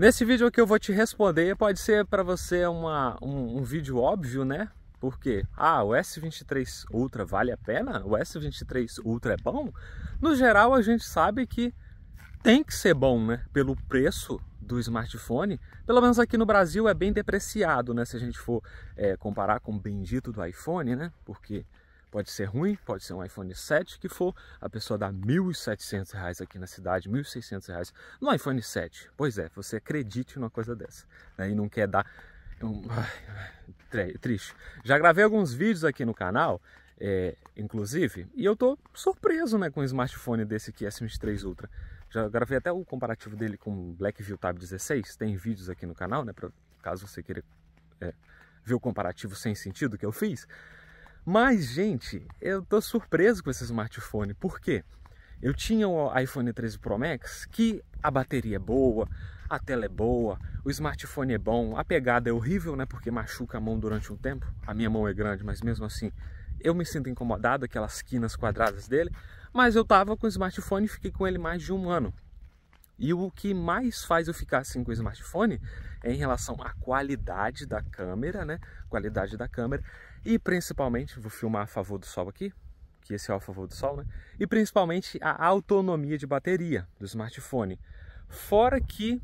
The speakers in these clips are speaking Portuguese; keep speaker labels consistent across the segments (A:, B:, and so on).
A: Nesse vídeo que eu vou te responder, pode ser para você uma, um, um, vídeo óbvio, né? Porque, ah, o S23 Ultra vale a pena? O S23 Ultra é bom? No geral a gente sabe que tem que ser bom, né? Pelo preço do smartphone, pelo menos aqui no Brasil é bem depreciado, né? Se a gente for é, comparar com o bendito do iPhone, né? Porque Pode ser ruim, pode ser um iPhone 7, que for, a pessoa dá R$ 1.700 aqui na cidade, R$ 1.600 no iPhone 7. Pois é, você acredite numa coisa dessa né? e não quer dar... Um... Ai, triste. Já gravei alguns vídeos aqui no canal, é, inclusive, e eu tô surpreso né, com um smartphone desse aqui, S23 Ultra. Já gravei até o comparativo dele com o Blackview Tab 16, tem vídeos aqui no canal, né, pra, caso você queira... É, ver o comparativo sem sentido que eu fiz, mas, gente, eu tô surpreso com esse smartphone. Por quê? Eu tinha o iPhone 13 Pro Max, que a bateria é boa, a tela é boa, o smartphone é bom, a pegada é horrível, né? Porque machuca a mão durante um tempo. A minha mão é grande, mas mesmo assim eu me sinto incomodado, aquelas quinas quadradas dele. Mas eu tava com o smartphone e fiquei com ele mais de um ano. E o que mais faz eu ficar assim com o smartphone é em relação à qualidade da câmera, né? Qualidade da câmera e principalmente, vou filmar a favor do sol aqui, que esse é o favor do sol, né? E principalmente a autonomia de bateria do smartphone. Fora que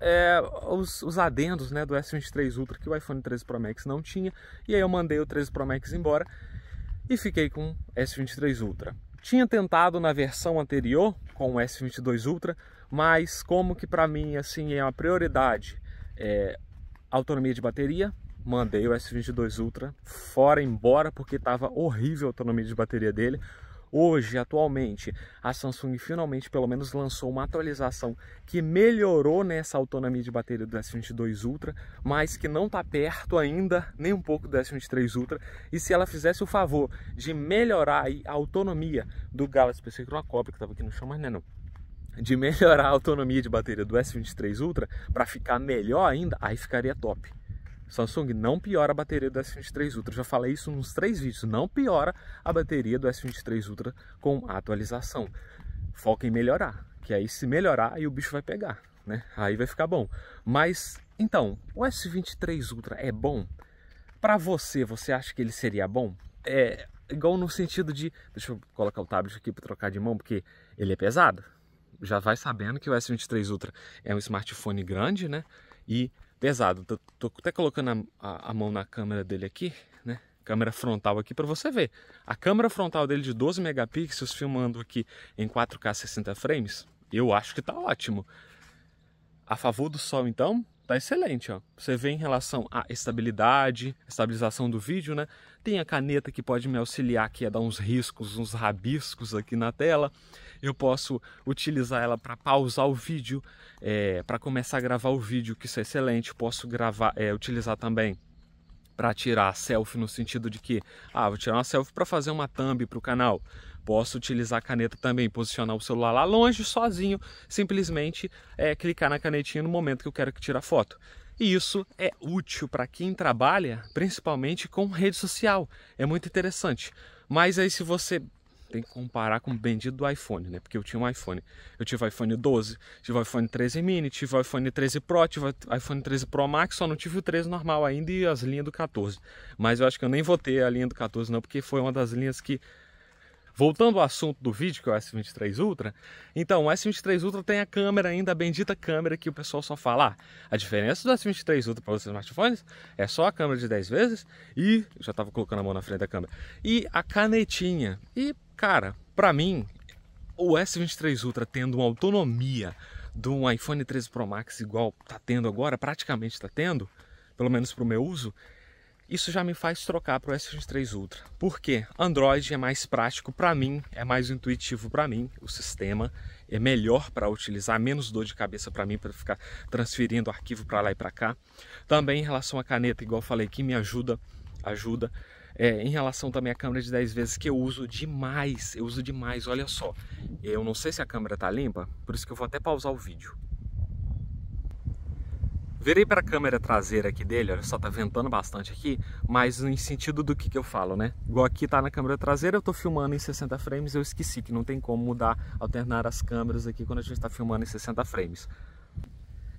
A: é, os, os, adendos né, do S23 Ultra que o iPhone 13 Pro Max não tinha, e aí eu mandei o 13 Pro Max embora e fiquei com o S23 Ultra. Tinha tentado na versão anterior com o S22 Ultra, mas como que para mim assim é uma prioridade é, autonomia de bateria mandei o S22 Ultra fora embora porque estava horrível a autonomia de bateria dele. Hoje, atualmente, a Samsung finalmente pelo menos lançou uma atualização que melhorou nessa autonomia de bateria do S22 Ultra, mas que não está perto ainda nem um pouco do S23 Ultra. E se ela fizesse o favor de melhorar a autonomia do Galaxy é uma Chromacopy, que estava aqui no chão, mas não é não de melhorar a autonomia de bateria do S23 Ultra para ficar melhor ainda, aí ficaria top. Samsung não piora a bateria do S23 Ultra. Já falei isso nos três vídeos. Não piora a bateria do S23 Ultra com atualização. Foca em melhorar, que aí se melhorar, aí o bicho vai pegar, né? Aí vai ficar bom. Mas então, o S23 Ultra é bom? Para você, você acha que ele seria bom? É igual no sentido de, deixa eu colocar o tablet aqui para trocar de mão, porque ele é pesado. Já vai sabendo que o S23 Ultra é um smartphone grande, né? E pesado. Tô, tô até colocando a, a, a, mão na câmera dele aqui, né? Câmera frontal aqui para você ver. A câmera frontal dele de 12 megapixels filmando aqui em 4K 60 frames, eu acho que tá ótimo. A favor do sol então, tá excelente, ó. Você vê em relação à estabilidade, estabilização do vídeo, né? Tem a caneta que pode me auxiliar aqui a dar uns riscos, uns rabiscos aqui na tela. Eu posso utilizar ela para pausar o vídeo, é, para começar a gravar o vídeo, que isso é excelente. Posso gravar, é, utilizar também para tirar selfie no sentido de que, ah, vou tirar uma selfie para fazer uma thumb para o canal Posso utilizar a caneta também, posicionar o celular lá longe sozinho, simplesmente é, clicar na canetinha no momento que eu quero que tire a foto. E isso é útil para quem trabalha, principalmente com rede social. É muito interessante. Mas aí se você tem que comparar com o bendito do iPhone, né? Porque eu tinha um iPhone. Eu tive iPhone 12, tive iPhone 13 mini, tive iPhone 13 Pro, tive iPhone 13 Pro Max, só não tive o 13 normal ainda e as linhas do 14. Mas eu acho que eu nem vou ter a linha do 14 não, porque foi uma das linhas que Voltando ao assunto do vídeo, que é o S23 Ultra, então o S23 Ultra tem a câmera ainda, a bendita câmera que o pessoal só fala. Ah, a diferença do S23 Ultra para os smartphones é só a câmera de 10 vezes e. Já estava colocando a mão na frente da câmera. E a canetinha. E, cara, para mim, o S23 Ultra tendo uma autonomia de um iPhone 13 Pro Max igual tá tendo agora, praticamente está tendo, pelo menos para o meu uso, isso já me faz trocar para o S23 Ultra. Porque Android é mais prático para mim, é mais intuitivo para mim, o sistema é melhor para utilizar, menos dor de cabeça para mim para ficar transferindo arquivo para lá e para cá. Também em relação à caneta, igual falei, que me ajuda, ajuda. É, em relação também à câmera de 10 vezes que eu uso demais, eu uso demais, olha só. Eu não sei se a câmera tá limpa, por isso que eu vou até pausar o vídeo. Virei para a câmera traseira aqui dele, olha só, tá ventando bastante aqui, mas no sentido do que, que eu falo, né? Igual aqui tá na câmera traseira, eu tô filmando em 60 frames, eu esqueci que não tem como mudar, alternar as câmeras aqui quando a gente tá filmando em 60 frames.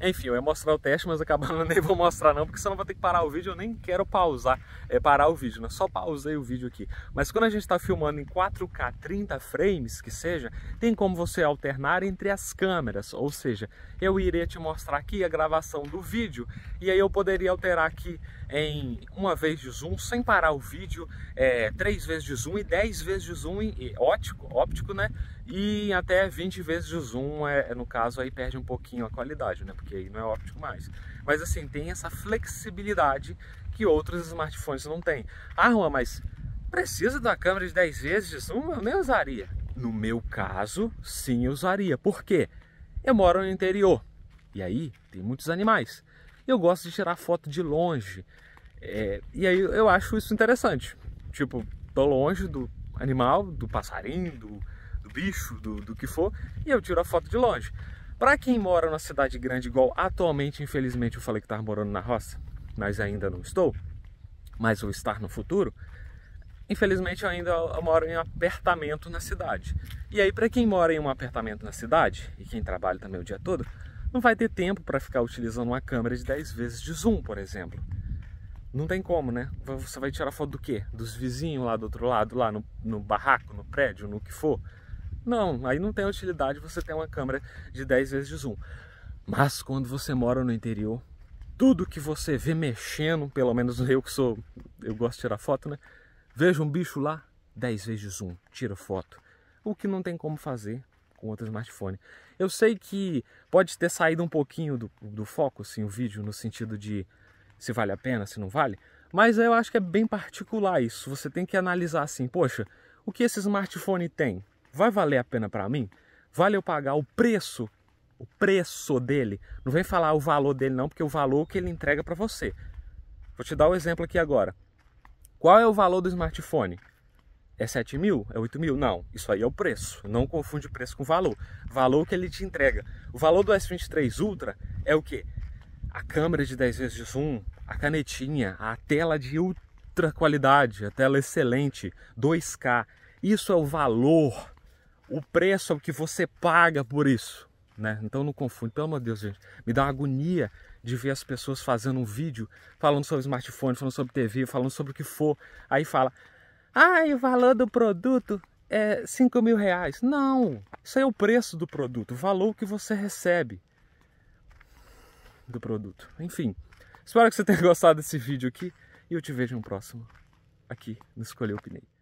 A: Enfim, eu ia mostrar o teste, mas acabando nem vou mostrar não, porque senão vou ter que parar o vídeo, eu nem quero pausar, é, parar o vídeo, né? Só pausei o vídeo aqui. Mas quando a gente está filmando em 4K 30 frames, que seja, tem como você alternar entre as câmeras, ou seja, eu irei te mostrar aqui a gravação do vídeo e aí eu poderia alterar aqui em uma vez de zoom, sem parar o vídeo, é, três vezes de zoom e dez vezes de zoom e óptico, óptico, né? E até 20 vezes de zoom, é, no caso, aí perde um pouquinho a qualidade, né? Porque aí não é óptico mais. Mas assim, tem essa flexibilidade que outros smartphones não têm. Ah, Juan, mas precisa da câmera de 10 vezes de zoom? Eu nem usaria. No meu caso, sim, usaria. Por quê? Eu moro no interior. E aí, tem muitos animais eu gosto de tirar foto de longe. É, e aí eu acho isso interessante. Tipo, tô longe do animal, do passarinho, do, do bicho, do, do que for, e eu tiro a foto de longe. Para quem mora numa cidade grande igual atualmente, infelizmente eu falei que estava morando na roça, mas ainda não estou, mas vou estar no futuro. Infelizmente eu ainda moro em um apertamento na cidade. E aí para quem mora em um apertamento na cidade e quem trabalha também o dia todo, não vai ter tempo para ficar utilizando uma câmera de 10 vezes de zoom, por exemplo. Não tem como, né? Você vai tirar foto do quê? Dos vizinhos lá do outro lado, lá no, no barraco, no prédio, no que for? Não, aí não tem utilidade você ter uma câmera de 10 vezes de zoom. Mas quando você mora no interior, tudo que você vê mexendo, pelo menos eu que sou, eu gosto de tirar foto, né? Veja um bicho lá, 10 vezes de zoom, tira foto. O que não tem como fazer, com outro smartphone. Eu sei que pode ter saído um pouquinho do, do foco, assim, o vídeo, no sentido de se vale a pena, se não vale, mas eu acho que é bem particular isso. Você tem que analisar assim, poxa, o que esse smartphone tem? Vai valer a pena para mim? Vale eu pagar o preço? O preço dele. Não vem falar o valor dele não, porque o valor que ele entrega para você. Vou te dar o um exemplo aqui agora. Qual é o valor do smartphone? É 7 mil? É 8 mil? Não, isso aí é o preço. Não confunde preço com valor. Valor que ele te entrega. O valor do S23 Ultra é o que? A câmera de 10 vezes de zoom, a canetinha, a tela de ultra qualidade, a tela excelente, 2K. Isso é o valor. O preço é o que você paga por isso. Né? Então não confunde, pelo amor de Deus, gente. Me dá uma agonia de ver as pessoas fazendo um vídeo falando sobre smartphone, falando sobre TV, falando sobre o que for. Aí fala, ah, e o valor do produto é 5 mil reais. Não, isso é o preço do produto, o valor que você recebe do produto. Enfim, espero que você tenha gostado desse vídeo aqui e eu te vejo no próximo aqui no Escolher Opinei.